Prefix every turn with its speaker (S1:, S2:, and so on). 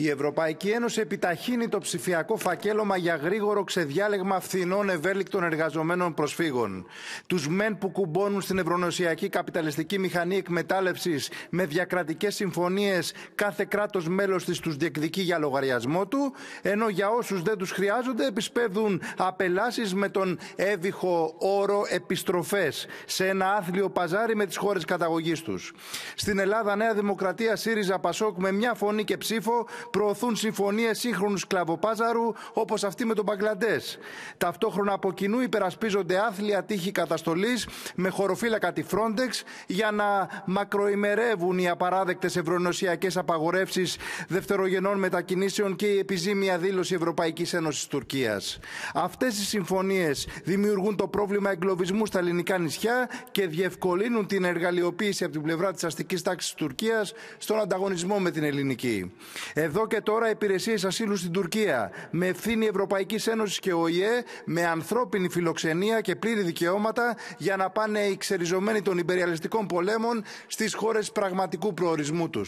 S1: Η Ευρωπαϊκή Ένωση επιταχύνει το ψηφιακό φακέλωμα για γρήγορο ξεδιάλεγμα φθηνών ευέλικτων εργαζομένων προσφύγων. Τους μεν που κουμπώνουν στην ευρωνοσιακή καπιταλιστική μηχανή εκμετάλλευσης με διακρατικές συμφωνίες κάθε κράτος μέλος της τους διεκδικεί για λογαριασμό του, ενώ για όσους δεν τους χρειάζονται επισπεύδουν απελάσεις με τον έβυχο όρο επιστροφές σε ένα άθλιο παζάρι με τις χώρες καταγωγής τους. Στην Ελλάδα, Νέα Δημοκρατία, ΣΥΡΙΖΑ, ΠΑΣΟΚ με μια φωνή και ψήφο προωθούν συμφωνίες σύγχρονους σκλαβοπάζαρου όπως αυτή με τον Μπαγκλαντές. Ταυτόχρονα από κοινού υπερασπίζονται άθλια τύχη καταστολής με χωροφύλακα τη Frontex για να μακροημερεύουν οι απαράδεκτες ευρωνοσιακέ απαγορεύσεις δευτερογενών μετακινήσεων και η επιζήμια δήλωση Ευρωπαϊκής Ένωσης Τουρκίας. Αυτές οι συμφωνίες δημιουργούν το πρόβλημα εγκλωβισμού στα ελληνικά νησιά και διευκολύνουν την εργαλειοποίηση από την πλευρά της αστικής τάξης Τουρκίας στον ανταγωνισμό με την ελληνική. Εδώ εδώ και τώρα υπηρεσίες ασύλου στην Τουρκία. Με ευθύνη Ευρωπαϊκής Ένωσης και ΟΗΕ, με ανθρώπινη φιλοξενία και πλήρη δικαιώματα για να πάνε οι ξεριζωμένοι των υπεριαλιστικών πολέμων στις χώρες πραγματικού προορισμού τους.